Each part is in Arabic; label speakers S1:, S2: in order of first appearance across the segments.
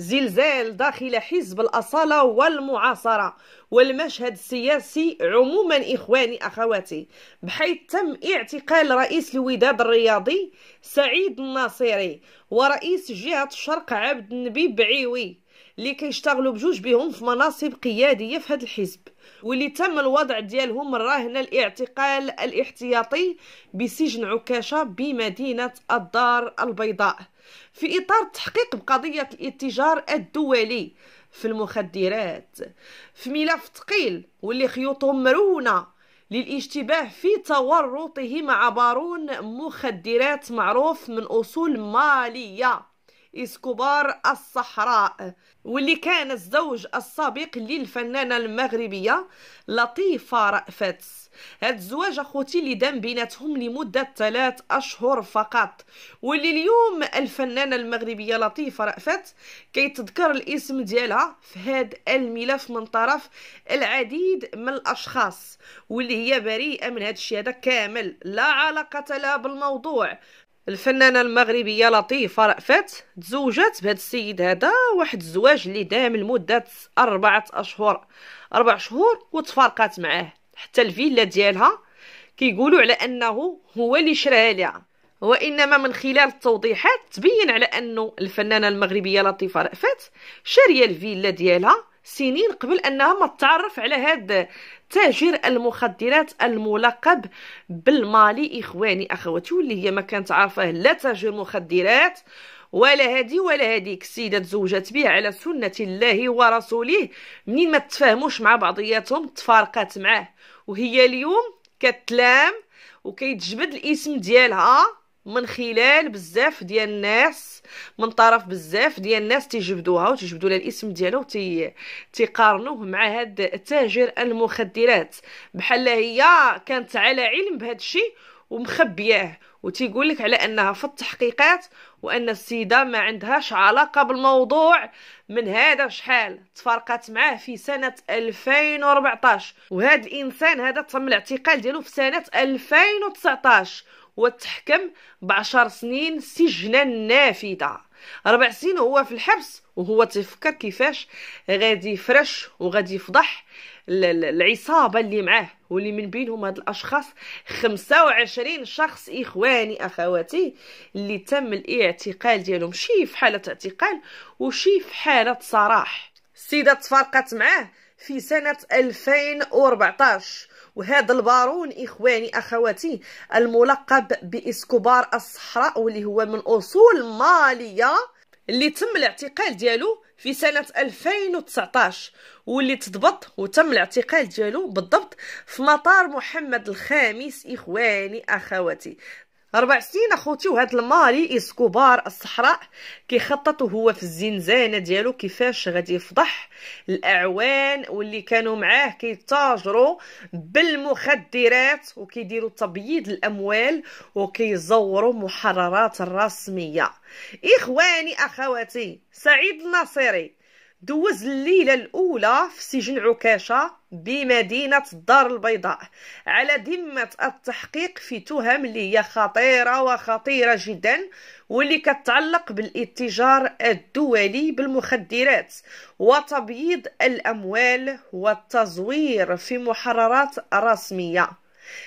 S1: زلزال داخل حزب الأصالة والمعاصرة والمشهد السياسي عموما إخواني أخواتي بحيث تم اعتقال رئيس الوداد الرياضي سعيد الناصري ورئيس جهة الشرق عبد النبي بعيوي اللي كيشتغلوا بجوج بهم في مناصب قياديه في هذا الحزب واللي تم الوضع ديالهم الراهنه الاعتقال الاحتياطي بسجن عكاشه بمدينه الدار البيضاء في إطار التحقيق بقضية الاتجار الدولي في المخدرات في ملف ثقيل واللي خيوطه مرونة للاشتباه في تورطه مع بارون مخدرات معروف من أصول مالية إسكوبار الصحراء واللي كان الزوج السابق للفنانة المغربية لطيفة رأفت هاد الزواج اخوتي اللي دام بيناتهم لمدة ثلاث أشهر فقط واللي اليوم الفنانة المغربية لطيفة رأفت كيتذكر الاسم ديالها في هاد الملف من طرف العديد من الأشخاص واللي هي بريئة من هاد الشيء هذا كامل لا علاقة لها بالموضوع الفنانة المغربية لطيفة رأفت تزوجت بهذا السيد هذا واحد الزواج اللي دام لمدة أربعة أشهر أربع شهور وتفارقات معاه حتى الفيلا ديالها كيقولوا على أنه هو اللي شراها لها وإنما من خلال التوضيحات تبين على أنه الفنانة المغربية لطيفة رأفت شارية الفيلا ديالها سنين قبل انها ما تتعرف على هاد تاجر المخدرات الملقب بالمالي إخواني أخواتي واللي هي ما كانت عارفاه لا تاجر مخدرات ولا هادي ولا هاديك السيده تزوجت به على سنه الله ورسوله منين ما تفاهموش مع بعضياتهم تفارقات معاه وهي اليوم كتلام وكيتجبد الاسم ديالها من خلال بزاف ديال الناس من طرف بزاف ديال الناس تيجبدوها وتجبدوا لها الاسم ديالها وتي تيقارنوه مع هاد تاجر المخدرات بحال هي كانت على علم بهذا الشيء ومخبياه وتيقول لك على انها في التحقيقات وان السيده ما عندهاش علاقه بالموضوع من هذا شحال تفرقت معاه في سنه 2014 وهذا الانسان هذا تم الاعتقال ديالو في سنه 2019 وتحكم بعشر سنين سجنا نافذة ربع سنين هو في الحبس وهو تفكر كيفاش غادي يفرش وغادي يفضح العصابة اللي معاه واللي من بينهم هاد الأشخاص 25 شخص إخواني أخواتي اللي تم الاعتقال ديالهم شي في حالة اعتقال وشي في حالة صراح السيدة تفارقت معاه في سنة 2014 وهذا البارون اخواني اخواتي الملقب باسكوبار الصحراء واللي هو من اصول ماليه اللي تم الاعتقال ديالو في سنة 2019 واللي تضبط وتم الاعتقال ديالو بالضبط في مطار محمد الخامس إخواني أخواتي ربع سنين اخوتي وهذا الماري اسكوبار الصحراء كيخطط هو في الزنزانه ديالو كيفاش غادي يفضح الاعوان واللي كانوا معاه كيتاجروا بالمخدرات وكيديروا تبييض الاموال وكيزوروا محررات الرسميه اخواني اخواتي سعيد الناصري دوز الليلة الأولى في سجن عكاشة بمدينة الدار البيضاء على ذمة التحقيق في تهم اللي هي خطيرة وخطيرة جدا واللي كتعلق بالاتجار الدولي بالمخدرات وتبييض الأموال والتزوير في محررات رسمية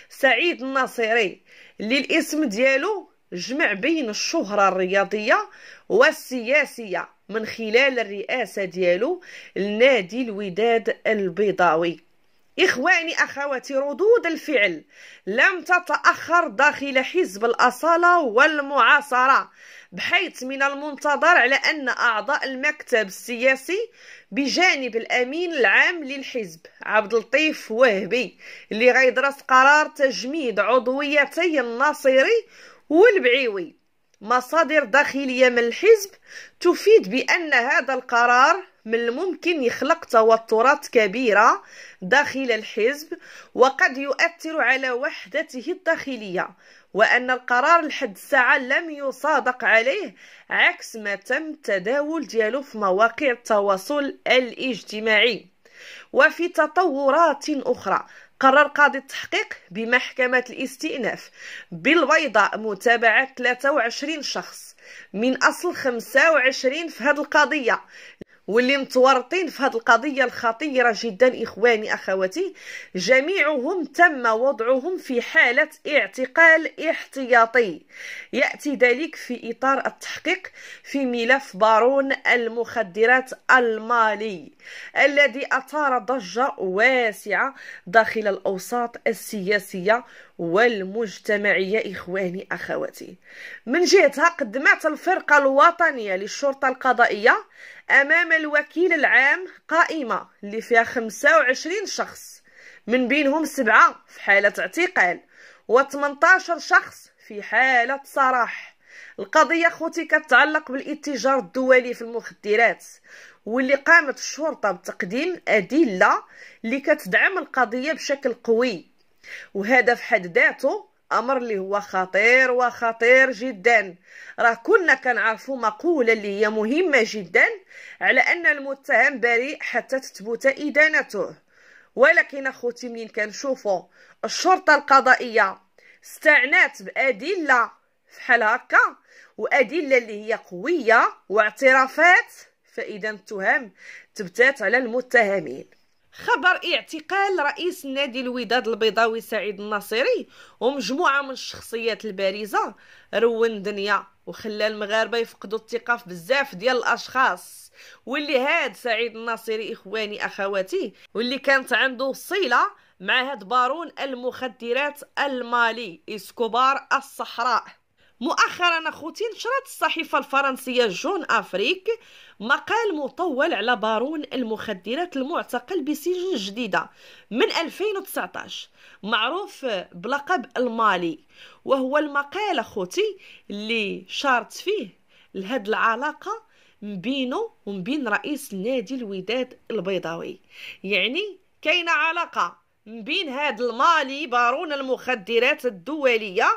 S1: سعيد الناصري اللي الاسم ديالو جمع بين الشهرة الرياضية والسياسية من خلال الرئاسة ديالو لنادي الوداد البيضاوي إخواني أخواتي ردود الفعل لم تتأخر داخل حزب الأصالة والمعاصرة بحيث من المنتظر على أن أعضاء المكتب السياسي بجانب الأمين العام للحزب عبد اللطيف وهبي اللي غيدرس قرار تجميد عضويتي الناصري والبعيوي مصادر داخلية من الحزب تفيد بأن هذا القرار من الممكن يخلق توترات كبيرة داخل الحزب وقد يؤثر على وحدته الداخلية وأن القرار لحد الساعة لم يصادق عليه عكس ما تم تداول ديالو في مواقع التواصل الاجتماعي وفي تطورات أخرى قرر قاضي التحقيق بمحكمة الاستئناف بالبيضاء متابعة 23 شخص من أصل 25 في هذه القضية واللي متورطين في هذه القضية الخطيرة جدا إخواني أخواتي جميعهم تم وضعهم في حالة اعتقال احتياطي يأتي ذلك في إطار التحقيق في ملف بارون المخدرات المالي الذي أثار ضجة واسعة داخل الأوساط السياسية والمجتمعية إخواني أخواتي من جهتها قدمت الفرقة الوطنية للشرطة القضائية أمام الوكيل العام قائمة اللي فيها 25 شخص من بينهم سبعة في حالة اعتقال و18 شخص في حالة سراح القضية خوتي كتعلق بالاتجار الدولي في المخدرات واللي قامت الشرطة بتقديم أدلة اللي كتدعم القضية بشكل قوي وهذا في حد ذاته امر اللي هو خطير وخطير جدا راه كنا كنعرفوا مقوله اللي هي مهمه جدا على ان المتهم بريء حتى تثبت ادانته ولكن اخوتي منين كنشوفوا الشرطه القضائيه استعنات بادله فحال هكا وادله اللي هي قويه واعترافات فاذا التهم تبتات على المتهمين خبر اعتقال رئيس نادي الوداد البيضاوي سعيد الناصري ومجموعة من الشخصيات البارزة رون دنيا وخلى المغاربه يفقدوا الثقه في بزاف ديال الاشخاص واللي هاد سعيد الناصري اخواني اخواتي واللي كانت عنده صله مع هاد بارون المخدرات المالي اسكوبار الصحراء مؤخرا اخوتي نشرت الصحيفه الفرنسيه جون افريك مقال مطول على بارون المخدرات المعتقل بسجن جديده من 2019 معروف بلقب المالي وهو المقال اخوتي اللي شارت فيه لهاد العلاقه بينه وبين رئيس نادي الوداد البيضاوي يعني كاينه علاقه من بين هاد المالي بارون المخدرات الدولية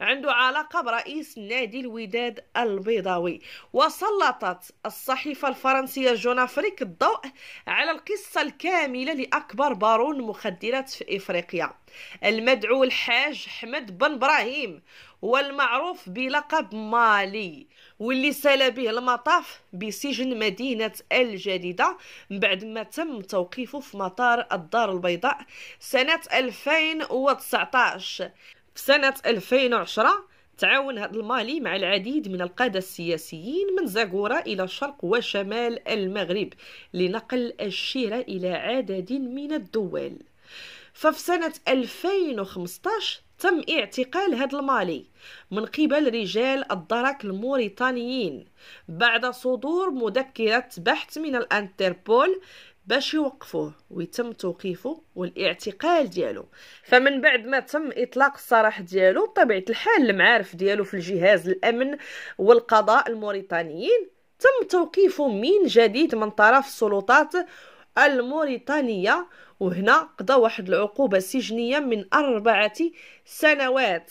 S1: عنده علاقة برئيس نادي الوداد البيضاوي وسلطت الصحيفة الفرنسية جونافريك الضوء على القصة الكاملة لأكبر بارون مخدرات في إفريقيا المدعو الحاج حمد بن إبراهيم والمعروف بلقب مالي واللي سال به المطاف بسجن مدينة الجديدة من بعد ما تم توقيفه في مطار الدار البيضاء سنة 2019 في سنة 2010 تعاون هذا المالي مع العديد من القادة السياسيين من زاكورا إلى شرق وشمال المغرب لنقل الشيرة إلى عدد من الدول ففي سنة 2015 تم اعتقال هذا المالي من قبل رجال الدرك الموريتانيين بعد صدور مذكرة بحث من الانتربول باش يوقفوه ويتم توقيفه والاعتقال ديالو فمن بعد ما تم اطلاق السراح ديالو بطبيعه الحال المعارف ديالو في الجهاز الامن والقضاء الموريتانيين تم توقيفه من جديد من طرف السلطات الموريتانية وهنا قضى واحد العقوبة سجنية من أربعة سنوات